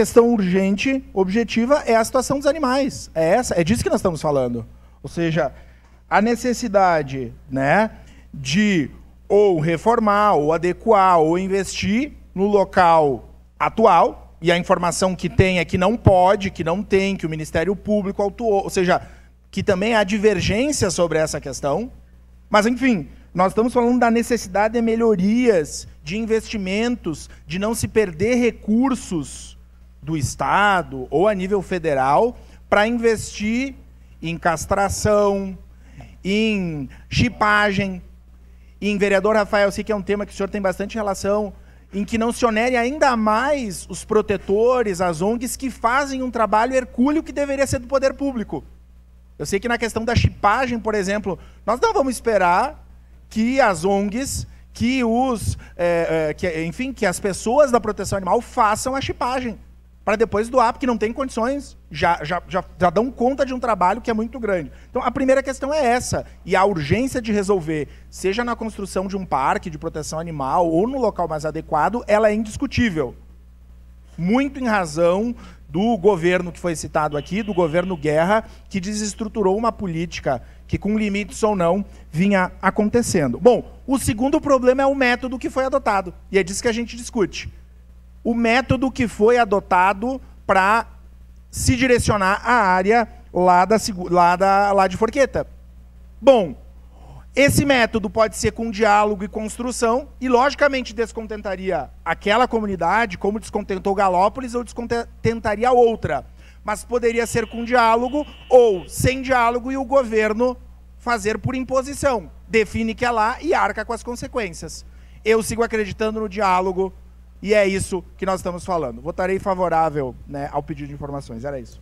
questão urgente, objetiva, é a situação dos animais. É essa, é disso que nós estamos falando. Ou seja, a necessidade, né, de ou reformar, ou adequar, ou investir no local atual, e a informação que tem é que não pode, que não tem, que o Ministério Público autuou, ou seja, que também há divergência sobre essa questão. Mas, enfim, nós estamos falando da necessidade de melhorias, de investimentos, de não se perder recursos do Estado ou a nível federal para investir em castração, em chipagem, em vereador Rafael, eu sei que é um tema que o senhor tem bastante relação, em que não se onere ainda mais os protetores, as ONGs que fazem um trabalho hercúleo que deveria ser do poder público. Eu sei que na questão da chipagem, por exemplo, nós não vamos esperar que as ONGs, que os, é, é, que, enfim, que as pessoas da proteção animal façam a chipagem para depois doar, porque não tem condições, já, já, já, já, dão conta de um trabalho que é muito grande. Então, a primeira questão é essa, e a urgência de resolver, seja na construção de um parque de proteção animal ou no local mais adequado, ela é indiscutível. Muito em razão do governo que foi citado aqui, do governo Guerra, que desestruturou uma política que, com limites ou não, vinha acontecendo. Bom, o segundo problema é o método que foi adotado, e é disso que a gente discute o método que foi adotado para se direcionar à área lá, da, lá, da, lá de Forqueta. Bom, esse método pode ser com diálogo e construção, e logicamente descontentaria aquela comunidade, como descontentou Galópolis, ou descontentaria outra. Mas poderia ser com diálogo ou sem diálogo e o governo fazer por imposição. Define que é lá e arca com as consequências. Eu sigo acreditando no diálogo, e é isso que nós estamos falando. Votarei favorável né, ao pedido de informações. Era isso.